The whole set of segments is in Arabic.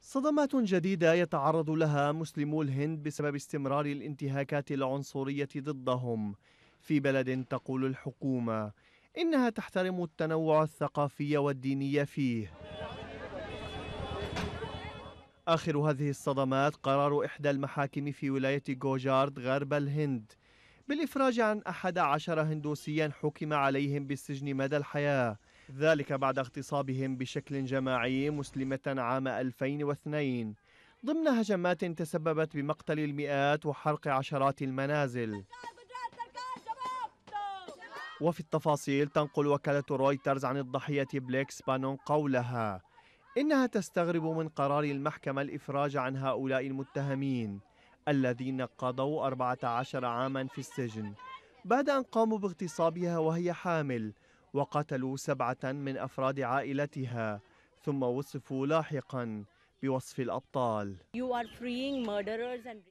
صدمات جديدة يتعرض لها مسلمو الهند بسبب استمرار الانتهاكات العنصرية ضدهم في بلد تقول الحكومة إنها تحترم التنوع الثقافي والديني فيه آخر هذه الصدمات قرار إحدى المحاكم في ولاية جوجارد غرب الهند بالإفراج عن أحد عشر هندوسيا حكم عليهم بالسجن مدى الحياة ذلك بعد اغتصابهم بشكل جماعي مسلمة عام 2002 ضمن هجمات تسببت بمقتل المئات وحرق عشرات المنازل وفي التفاصيل تنقل وكالة رويترز عن الضحية بليكس بانون قولها إنها تستغرب من قرار المحكمة الإفراج عن هؤلاء المتهمين الذين قضوا 14 عاما في السجن بعد أن قاموا باغتصابها وهي حامل وقتلوا سبعة من أفراد عائلتها ثم وصفوا لاحقاً بوصف الأبطال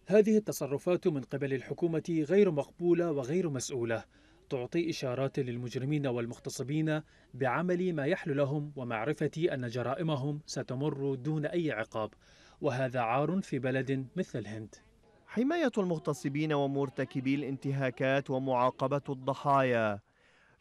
هذه التصرفات من قبل الحكومة غير مقبولة وغير مسؤولة تعطي إشارات للمجرمين والمغتصبين بعمل ما يحلو لهم ومعرفة أن جرائمهم ستمر دون أي عقاب وهذا عار في بلد مثل الهند حماية المغتصبين ومرتكبي الانتهاكات ومعاقبة الضحايا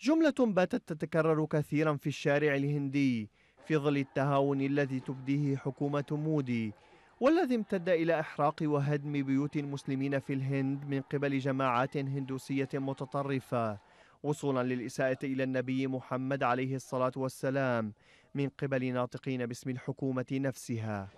جملة باتت تتكرر كثيرا في الشارع الهندي في ظل التهاون الذي تبديه حكومة مودي والذي امتد إلى إحراق وهدم بيوت المسلمين في الهند من قبل جماعات هندوسية متطرفة وصولا للإساءة إلى النبي محمد عليه الصلاة والسلام من قبل ناطقين باسم الحكومة نفسها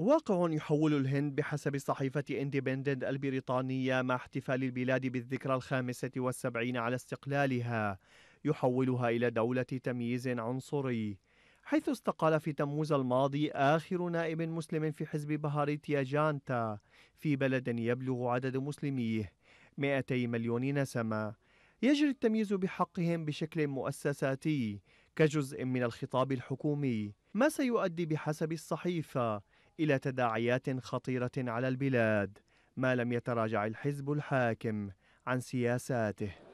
واقع يحول الهند بحسب صحيفة اندبندنت البريطانية مع احتفال البلاد بالذكرى الخامسة والسبعين على استقلالها يحولها إلى دولة تمييز عنصري حيث استقال في تموز الماضي آخر نائب مسلم في حزب بهاريتيا جانتا في بلد يبلغ عدد مسلميه 200 مليون نسمة يجري التمييز بحقهم بشكل مؤسساتي كجزء من الخطاب الحكومي ما سيؤدي بحسب الصحيفة إلى تداعيات خطيرة على البلاد ما لم يتراجع الحزب الحاكم عن سياساته